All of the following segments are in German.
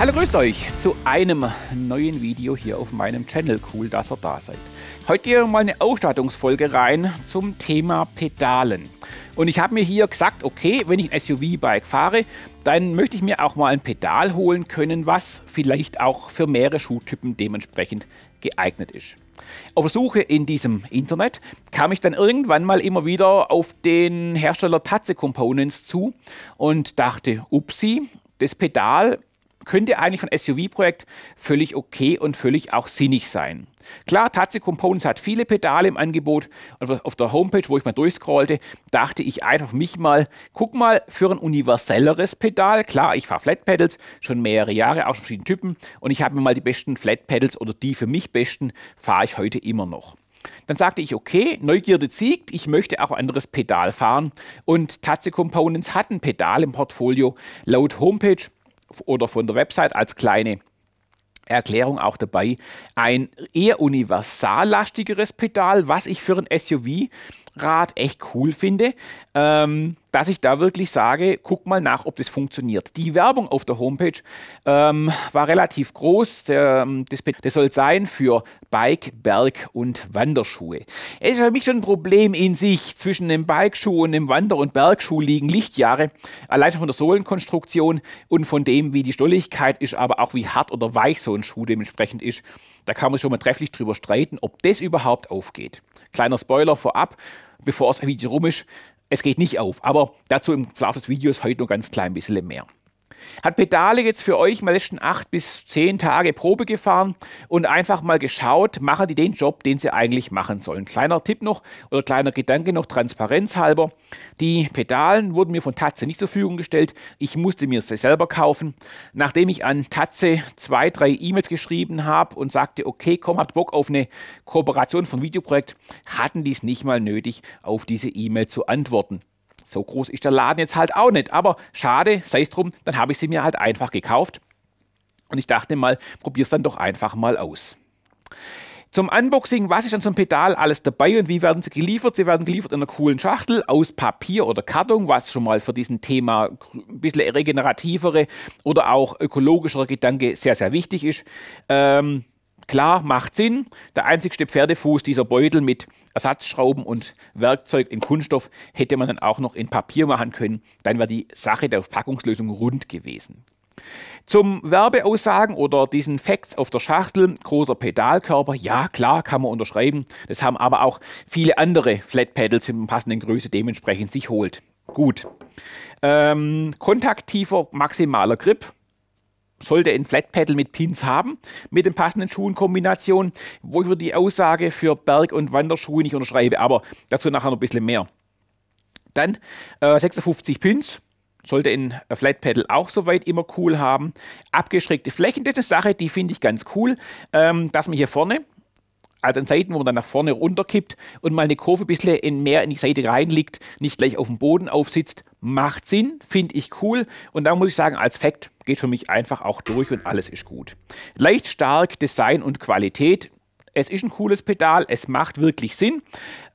Hallo, grüßt euch zu einem neuen Video hier auf meinem Channel. Cool, dass ihr da seid. Heute gehen wir mal eine Ausstattungsfolge rein zum Thema Pedalen. Und ich habe mir hier gesagt, okay, wenn ich ein SUV-Bike fahre, dann möchte ich mir auch mal ein Pedal holen können, was vielleicht auch für mehrere Schuhtypen dementsprechend geeignet ist. Auf der Suche in diesem Internet kam ich dann irgendwann mal immer wieder auf den Hersteller Tatze Components zu und dachte, upsi, das Pedal könnte eigentlich von SUV-Projekt völlig okay und völlig auch sinnig sein. Klar, Tazi Components hat viele Pedale im Angebot also auf der Homepage, wo ich mal durchscrollte, dachte ich einfach mich mal, guck mal für ein universelleres Pedal. Klar, ich fahre Flat Pedals schon mehrere Jahre, auch schon verschiedene Typen und ich habe mir mal die besten Flat Pedals oder die für mich besten fahre ich heute immer noch. Dann sagte ich, okay, Neugierde siegt, ich möchte auch ein anderes Pedal fahren. Und Tazi Components hat ein Pedal im Portfolio laut Homepage oder von der Website als kleine Erklärung auch dabei, ein eher universallastigeres Pedal, was ich für ein SUV Rad echt cool finde, ähm, dass ich da wirklich sage, guck mal nach, ob das funktioniert. Die Werbung auf der Homepage ähm, war relativ groß. Der, ähm, das, das, soll sein für Bike, Berg und Wanderschuhe. Es ist für mich schon ein Problem in sich. Zwischen dem Bikeschuh und dem Wander- und Bergschuh liegen Lichtjahre. Allein schon von der Sohlenkonstruktion und von dem, wie die Stolligkeit ist, aber auch wie hart oder weich so ein Schuh dementsprechend ist. Da kann man schon mal trefflich drüber streiten, ob das überhaupt aufgeht. Kleiner Spoiler vorab, bevor es ein Video rum ist, es geht nicht auf. Aber dazu im Verlauf des Videos heute noch ganz klein bisschen mehr. Hat Pedale jetzt für euch mal letzten acht bis zehn Tage Probe gefahren und einfach mal geschaut, machen die den Job, den sie eigentlich machen sollen. Kleiner Tipp noch oder kleiner Gedanke noch, Transparenz halber. Die Pedalen wurden mir von Tatze nicht zur Verfügung gestellt. Ich musste mir sie selber kaufen. Nachdem ich an Tatze zwei, drei E-Mails geschrieben habe und sagte, okay, komm, habt Bock auf eine Kooperation von Videoprojekt, hatten die es nicht mal nötig, auf diese E-Mail zu antworten so groß ist der Laden jetzt halt auch nicht. Aber schade, sei es drum, dann habe ich sie mir halt einfach gekauft. Und ich dachte mal, probier es dann doch einfach mal aus. Zum Unboxing, was ist an so einem Pedal alles dabei und wie werden sie geliefert? Sie werden geliefert in einer coolen Schachtel aus Papier oder Karton, was schon mal für diesen Thema ein bisschen regenerativere oder auch ökologischerer Gedanke sehr, sehr wichtig ist. Ähm, Klar, macht Sinn. Der einzigste Pferdefuß, dieser Beutel mit Ersatzschrauben und Werkzeug in Kunststoff, hätte man dann auch noch in Papier machen können. Dann wäre die Sache der Packungslösung rund gewesen. Zum Werbeaussagen oder diesen Facts auf der Schachtel, großer Pedalkörper, ja klar, kann man unterschreiben. Das haben aber auch viele andere Flatpedals Pedals in passenden Größe dementsprechend sich holt. Gut. Ähm, kontaktiver maximaler Grip, sollte ein Flatpedal mit Pins haben, mit den passenden Schuhenkombinationen, wo ich würde die Aussage für Berg- und Wanderschuhe nicht unterschreibe, aber dazu nachher noch ein bisschen mehr. Dann äh, 56 Pins, sollte ein äh, Flatpedal auch soweit immer cool haben. Abgeschrägte Flächen, das ist eine Sache, die finde ich ganz cool, ähm, dass man hier vorne also an Seiten, wo man dann nach vorne runterkippt und mal eine Kurve ein bisschen in mehr in die Seite reinliegt, nicht gleich auf dem Boden aufsitzt, macht Sinn, finde ich cool. Und da muss ich sagen, als Fact geht für mich einfach auch durch und alles ist gut. Leicht stark, Design und Qualität. Es ist ein cooles Pedal, es macht wirklich Sinn.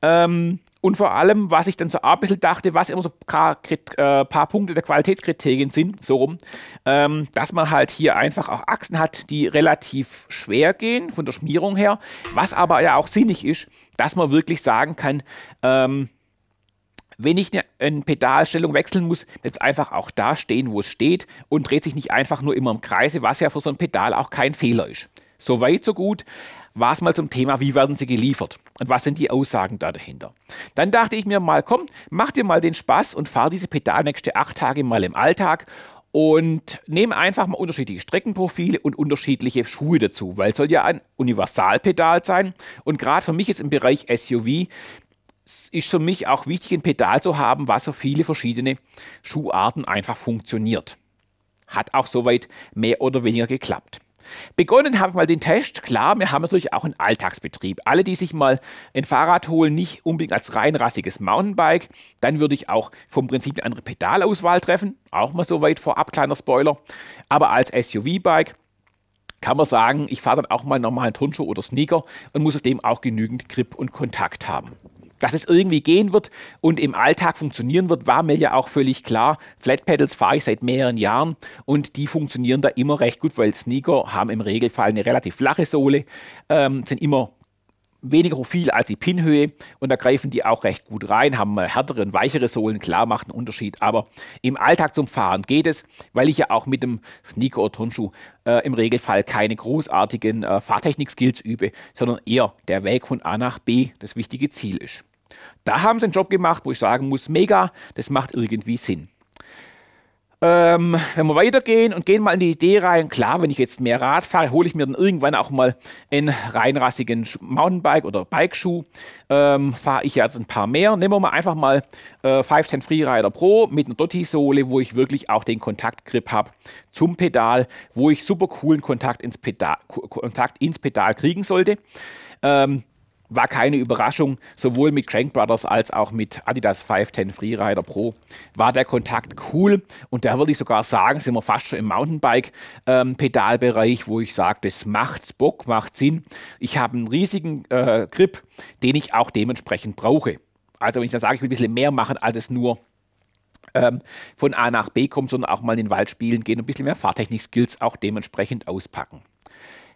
Ähm, und vor allem, was ich dann so ein bisschen dachte, was immer so ein äh, paar Punkte der Qualitätskriterien sind, so rum, ähm, dass man halt hier einfach auch Achsen hat, die relativ schwer gehen von der Schmierung her, was aber ja auch sinnig ist, dass man wirklich sagen kann, ähm, wenn ich eine, eine, Pedalstellung wechseln muss, bleibt es einfach auch da stehen, wo es steht und dreht sich nicht einfach nur immer im Kreise, was ja für so ein Pedal auch kein Fehler ist. So weit, so gut war es mal zum Thema, wie werden sie geliefert und was sind die Aussagen da dahinter. Dann dachte ich mir mal, komm, mach dir mal den Spaß und fahr diese Pedalnächste acht Tage mal im Alltag und nehme einfach mal unterschiedliche Streckenprofile und unterschiedliche Schuhe dazu, weil es soll ja ein Universalpedal sein und gerade für mich jetzt im Bereich SUV ist für mich auch wichtig, ein Pedal zu haben, was für viele verschiedene Schuharten einfach funktioniert. Hat auch soweit mehr oder weniger geklappt. Begonnen habe ich mal den Test. Klar, wir haben natürlich auch einen Alltagsbetrieb. Alle, die sich mal ein Fahrrad holen, nicht unbedingt als reinrassiges Mountainbike, dann würde ich auch vom Prinzip eine andere Pedalauswahl treffen. Auch mal so weit vorab, kleiner Spoiler. Aber als SUV-Bike kann man sagen, ich fahre dann auch mal einen normalen Turnschuh oder Sneaker und muss auf dem auch genügend Grip und Kontakt haben. Dass es irgendwie gehen wird und im Alltag funktionieren wird, war mir ja auch völlig klar. Flat Pedals fahre ich seit mehreren Jahren und die funktionieren da immer recht gut, weil Sneaker haben im Regelfall eine relativ flache Sohle, ähm, sind immer weniger profil als die Pinhöhe und da greifen die auch recht gut rein, haben mal härtere und weichere Sohlen, klar macht einen Unterschied, aber im Alltag zum Fahren geht es, weil ich ja auch mit dem Sneaker oder Turnschuh äh, im Regelfall keine großartigen äh, Fahrtechnik-Skills übe, sondern eher der Weg von A nach B das wichtige Ziel ist. Da haben sie einen Job gemacht, wo ich sagen muss, mega, das macht irgendwie Sinn. Ähm, wenn wir weitergehen und gehen mal in die Idee rein, klar, wenn ich jetzt mehr Rad fahre, hole ich mir dann irgendwann auch mal einen reinrassigen Mountainbike oder Bikeschuh. Ähm, fahre ich jetzt ein paar mehr. Nehmen wir mal einfach mal äh, 510 Freerider Pro mit einer Dotti-Sohle, wo ich wirklich auch den Kontaktgrip habe zum Pedal, wo ich super coolen Kontakt ins Pedal, Kontakt ins Pedal kriegen sollte. Ähm, war keine Überraschung, sowohl mit Crank Brothers als auch mit Adidas 510 Freerider Pro war der Kontakt cool und da würde ich sogar sagen, sind wir fast schon im Mountainbike-Pedalbereich, ähm, wo ich sage, das macht Bock, macht Sinn. Ich habe einen riesigen äh, Grip, den ich auch dementsprechend brauche. Also wenn ich dann sage, ich will ein bisschen mehr machen, als es nur ähm, von A nach B kommt, sondern auch mal in den Wald spielen gehen und ein bisschen mehr Fahrtechnik-Skills auch dementsprechend auspacken.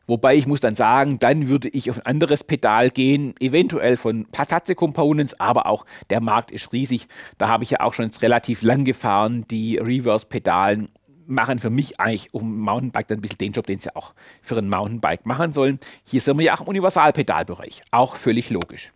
Wobei ich muss dann sagen, dann würde ich auf ein anderes Pedal gehen, eventuell von Passatze Components, aber auch der Markt ist riesig. Da habe ich ja auch schon relativ lang gefahren. Die Reverse-Pedalen machen für mich eigentlich um Mountainbike dann ein bisschen den Job, den sie auch für ein Mountainbike machen sollen. Hier sind wir ja auch im Universalpedalbereich. Auch völlig logisch.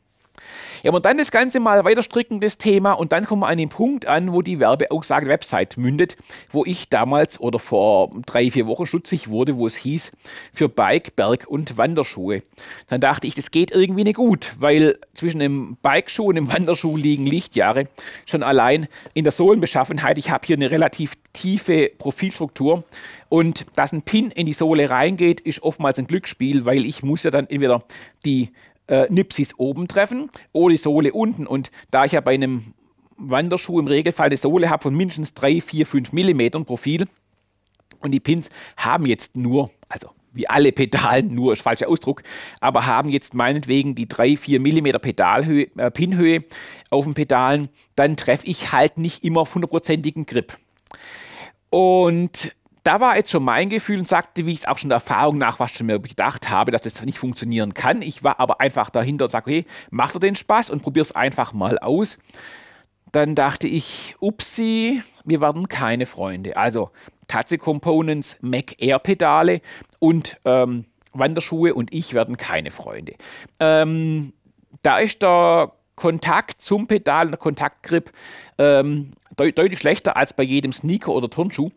Ja, und dann das Ganze mal weiter stricken, das Thema, und dann kommen wir an den Punkt an, wo die Werbeaussage Website mündet, wo ich damals oder vor drei, vier Wochen schutzig wurde, wo es hieß, für Bike, Berg und Wanderschuhe. Dann dachte ich, das geht irgendwie nicht gut, weil zwischen einem Bikeschuh und einem Wanderschuh liegen Lichtjahre. Schon allein in der Sohlenbeschaffenheit, ich habe hier eine relativ tiefe Profilstruktur und dass ein Pin in die Sohle reingeht, ist oftmals ein Glücksspiel, weil ich muss ja dann entweder die äh, Nipsis oben treffen oder die Sohle unten. Und da ich ja bei einem Wanderschuh im Regelfall eine Sohle habe von mindestens 3, 4, 5 mm Profil und die Pins haben jetzt nur, also wie alle Pedalen, nur ist falscher Ausdruck, aber haben jetzt meinetwegen die 3, 4 mm Pedalhöhe, äh, Pinhöhe auf den Pedalen, dann treffe ich halt nicht immer auf hundertprozentigen Grip. Und da war jetzt schon mein Gefühl und sagte, wie ich es auch schon der Erfahrung nach was schon mir gedacht habe, dass das nicht funktionieren kann. Ich war aber einfach dahinter und sagte, okay, mach dir den Spaß und probier es einfach mal aus. Dann dachte ich, upsi, wir werden keine Freunde. Also Tatsi Components, Mac Air Pedale und ähm, Wanderschuhe und ich werden keine Freunde. Ähm, da ist der Kontakt zum Pedal, der Kontaktgrip ähm, De deutlich schlechter als bei jedem Sneaker oder Turnschuh.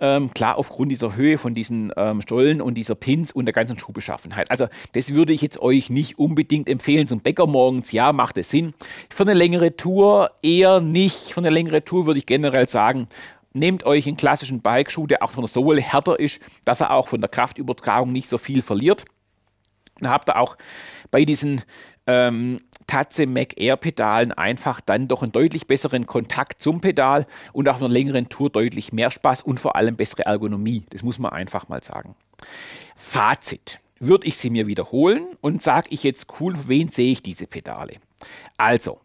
Ähm, klar, aufgrund dieser Höhe von diesen ähm, Stollen und dieser Pins und der ganzen Schuhbeschaffenheit. Also, das würde ich jetzt euch nicht unbedingt empfehlen. Zum Bäcker morgens, ja, macht es Sinn. Für eine längere Tour eher nicht. Für eine längere Tour würde ich generell sagen, nehmt euch einen klassischen Bikeschuh, der auch von der Sohle härter ist, dass er auch von der Kraftübertragung nicht so viel verliert. Dann habt ihr auch bei diesen ähm, Tatze Mac Air Pedalen einfach dann doch einen deutlich besseren Kontakt zum Pedal und auf einer längeren Tour deutlich mehr Spaß und vor allem bessere Ergonomie. Das muss man einfach mal sagen. Fazit. Würde ich sie mir wiederholen und sage ich jetzt cool, wen sehe ich diese Pedale? Also,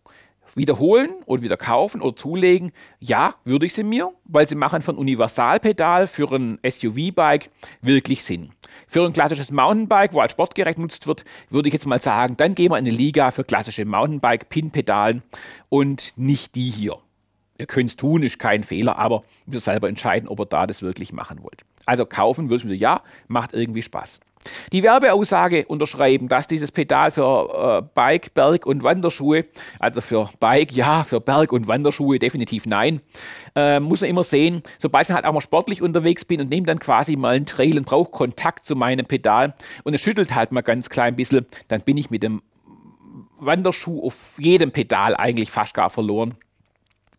wiederholen und wieder kaufen oder zulegen, ja, würde ich sie mir, weil sie machen für ein Universalpedal, für ein SUV-Bike wirklich Sinn. Für ein klassisches Mountainbike, wo als Sportgerät genutzt wird, würde ich jetzt mal sagen, dann gehen wir in eine Liga für klassische Mountainbike-Pin-Pedalen und nicht die hier. Ihr könnt es tun, ist kein Fehler, aber müsst selber entscheiden, ob ihr da das wirklich machen wollt. Also kaufen würde ich mir ja, macht irgendwie Spaß. Die Werbeaussage unterschreiben, dass dieses Pedal für äh, Bike, Berg und Wanderschuhe, also für Bike ja, für Berg und Wanderschuhe definitiv nein, äh, muss man immer sehen. Sobald ich halt auch mal sportlich unterwegs bin und nehme dann quasi mal einen Trail und brauche Kontakt zu meinem Pedal und es schüttelt halt mal ganz klein bisschen, dann bin ich mit dem Wanderschuh auf jedem Pedal eigentlich fast gar verloren.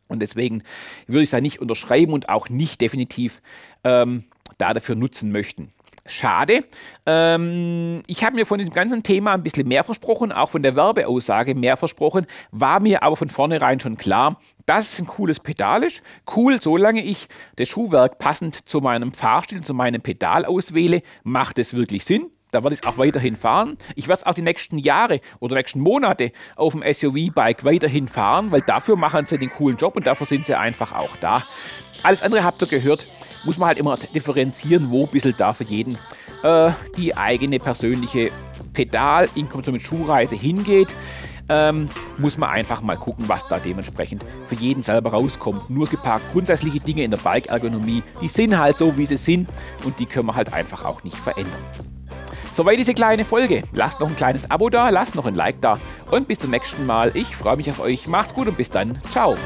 Und deswegen würde ich es da nicht unterschreiben und auch nicht definitiv ähm, dafür nutzen möchten. Schade. Ähm, ich habe mir von diesem ganzen Thema ein bisschen mehr versprochen, auch von der Werbeaussage mehr versprochen, war mir aber von vornherein schon klar, dass es ein cooles Pedal ist. Cool, solange ich das Schuhwerk passend zu meinem Fahrstil, zu meinem Pedal auswähle, macht es wirklich Sinn da werde ich es auch weiterhin fahren. Ich werde es auch die nächsten Jahre oder nächsten Monate auf dem SUV-Bike weiterhin fahren, weil dafür machen sie den coolen Job und dafür sind sie einfach auch da. Alles andere habt ihr gehört, muss man halt immer differenzieren, wo ein bisschen da für jeden äh, die eigene persönliche Pedal, inklusive mit Schuhreise hingeht. Ähm, muss man einfach mal gucken, was da dementsprechend für jeden selber rauskommt. Nur geparkt grundsätzliche Dinge in der Bike-Ergonomie, die sind halt so, wie sie sind und die können wir halt einfach auch nicht verändern. Soweit diese kleine Folge. Lasst noch ein kleines Abo da, lasst noch ein Like da und bis zum nächsten Mal. Ich freue mich auf euch. Macht's gut und bis dann. Ciao.